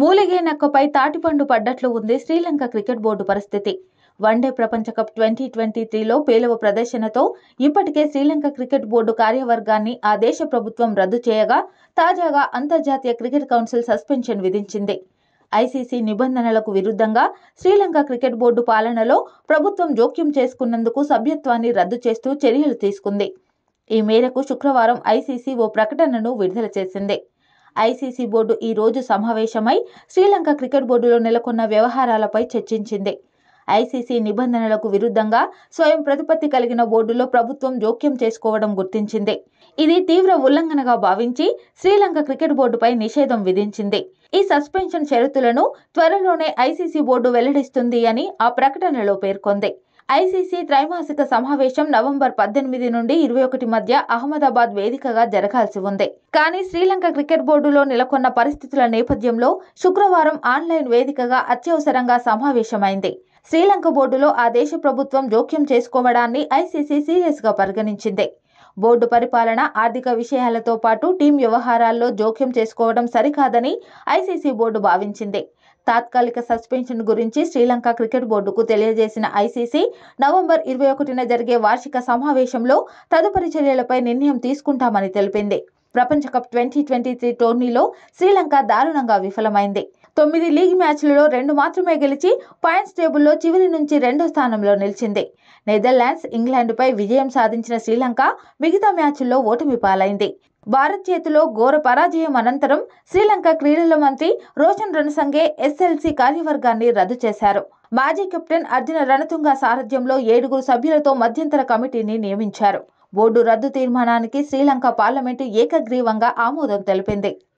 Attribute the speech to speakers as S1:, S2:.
S1: మూలిగే నక్కపై తాటిపండు పడ్డట్లు ఉంది శ్రీలంక క్రికెట్ బోర్డు పరిస్థితి వన్డే ప్రపంచ కప్ ట్వంటీ ట్వంటీ త్రీలో పేలవ ప్రదర్శనతో ఇప్పటికే శ్రీలంక క్రికెట్ బోర్డు కార్యవర్గాన్ని ఆ దేశ ప్రభుత్వం రద్దు చేయగా తాజాగా అంతర్జాతీయ క్రికెట్ కౌన్సిల్ సస్పెన్షన్ విధించింది ఐసీసీ నిబంధనలకు విరుద్ధంగా శ్రీలంక క్రికెట్ బోర్డు పాలనలో ప్రభుత్వం జోక్యం చేసుకున్నందుకు సభ్యత్వాన్ని రద్దు చేస్తూ చర్యలు తీసుకుంది ఈ మేరకు శుక్రవారం ఐసీసీ ఓ ప్రకటనను విడుదల చేసింది ఐసీసీ బోర్డు ఈ రోజు సమావేశమై శ్రీలంక క్రికెట్ బోర్డులో నెలకొన్న వ్యవహారాలపై చర్చించింది ఐసీసీ నిబంధనలకు విరుద్ధంగా స్వయం ప్రతిపత్తి కలిగిన బోర్డులో ప్రభుత్వం జోక్యం చేసుకోవడం గుర్తించింది ఇది తీవ్ర ఉల్లంఘనగా భావించి శ్రీలంక క్రికెట్ బోర్డుపై నిషేధం విధించింది ఈ సస్పెన్షన్ షరతులను త్వరలోనే ఐసీసీ బోర్డు వెల్లడిస్తుంది అని ఆ ప్రకటనలో పేర్కొంది ఐసీసీ త్రైమాసిక సమావేశం నవంబర్ పద్దెనిమిది నుండి ఇరవై ఒకటి మధ్య అహ్మదాబాద్ వేదికగా జరగాల్సి ఉంది కానీ శ్రీలంక క్రికెట్ బోర్డులో నెలకొన్న పరిస్థితుల నేపథ్యంలో శుక్రవారం ఆన్లైన్ వేదికగా అత్యవసరంగా సమావేశమైంది శ్రీలంక బోర్డులో ఆ దేశ ప్రభుత్వం జోక్యం చేసుకోవడాన్ని ఐసీసీ సీరియస్గా పరిగణించింది బోర్డు పరిపాలన ఆర్థిక విషయాలతో పాటు టీం వ్యవహారాల్లో జోక్యం చేసుకోవడం సరికాదని ఐసీసీ బోర్డు భావించింది తాత్కాలిక సస్పెన్షన్ గురించి శ్రీలంక క్రికెట్ బోర్డుకు తెలియజేసిన ఐసీసీ నవంబర్ ఇరవై ఒకటిన జరిగే వార్షిక సమావేశంలో తదుపరి చర్యలపై నిర్ణయం తీసుకుంటామని తెలిపింది ప్రపంచ కప్ ట్వంటీ ట్వంటీ త్రీ టోర్నీలో శ్రీలంక దారుణంగా విఫలమైంది తొమ్మిది లీగ్ మ్యాచ్లలో రెండు మాత్రమే గెలిచి పాయింట్స్ టేబుల్లో చివరి నుంచి రెండో స్థానంలో నిలిచింది నెదర్లాండ్స్ ఇంగ్లాండ్పై విజయం సాధించిన శ్రీలంక మిగతా మ్యాచ్ల్లో ఓటమి పాలైంది భారత్ చేతిలో ఘోర పరాజయం అనంతరం శ్రీలంక క్రీడల మంత్రి రోషన్ రణసంగే ఎస్ఎల్సి కార్యవర్గాన్ని రద్దు చేశారు మాజీ కెప్టెన్ అర్జున రణతుంగ సారథ్యంలో ఏడుగురు సభ్యులతో మధ్యంతర కమిటీని నియమించారు బోర్డు రద్దు తీర్మానానికి శ్రీలంక పార్లమెంటు ఏకగ్రీవంగా ఆమోదం తెలిపింది